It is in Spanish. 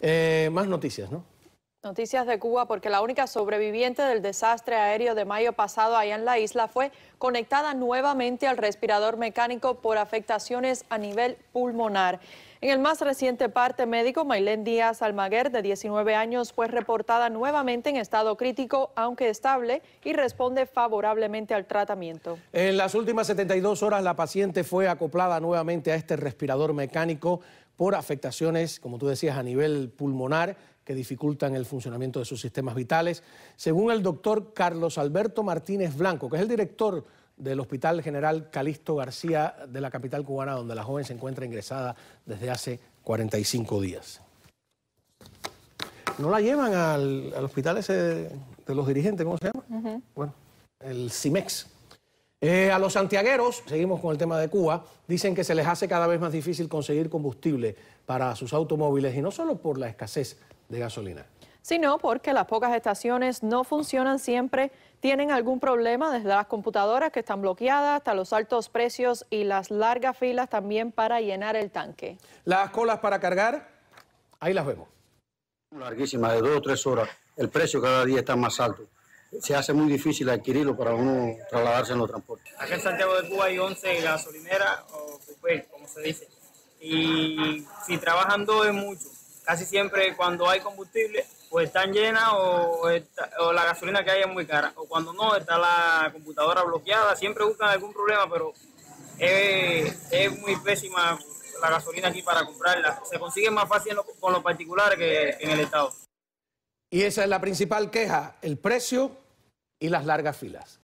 Eh, más noticias, ¿no? Noticias de Cuba porque la única sobreviviente del desastre aéreo de mayo pasado allá en la isla fue conectada nuevamente al respirador mecánico por afectaciones a nivel pulmonar. En el más reciente parte médico, Maylen Díaz Almaguer, de 19 años, fue reportada nuevamente en estado crítico, aunque estable, y responde favorablemente al tratamiento. En las últimas 72 horas, la paciente fue acoplada nuevamente a este respirador mecánico por afectaciones, como tú decías, a nivel pulmonar que dificultan el funcionamiento de sus sistemas vitales. Según el doctor Carlos Alberto Martínez Blanco, que es el director del Hospital General Calixto García de la capital cubana, donde la joven se encuentra ingresada desde hace 45 días. ¿No la llevan al, hospital ese de, los dirigentes, cómo se llama? Bueno, el CIMEX, eh, a los santiagueros, seguimos con el tema de Cuba, dicen que se les hace cada vez más difícil conseguir combustible para sus automóviles y no solo por la escasez de gasolina. Sino porque las pocas estaciones no funcionan siempre, tienen algún problema desde las computadoras que están bloqueadas hasta los altos precios y las largas filas también para llenar el tanque. Las colas para cargar, ahí las vemos. Larguísimas, de dos o tres horas. El precio cada día está más alto se hace muy difícil adquirirlo para uno trasladarse en los transportes. Acá en Santiago de Cuba hay 11 gasolineras o pues, como se dice. Y si trabajan dos es mucho. Casi siempre cuando hay combustible, pues están llenas o, la gasolina que hay es muy cara. O cuando no, está la computadora bloqueada. Siempre buscan algún problema, pero es, es muy pésima la gasolina aquí para comprarla. Se consigue más fácil con los particulares que en el Estado. Y esa es la principal queja, el precio y las largas filas.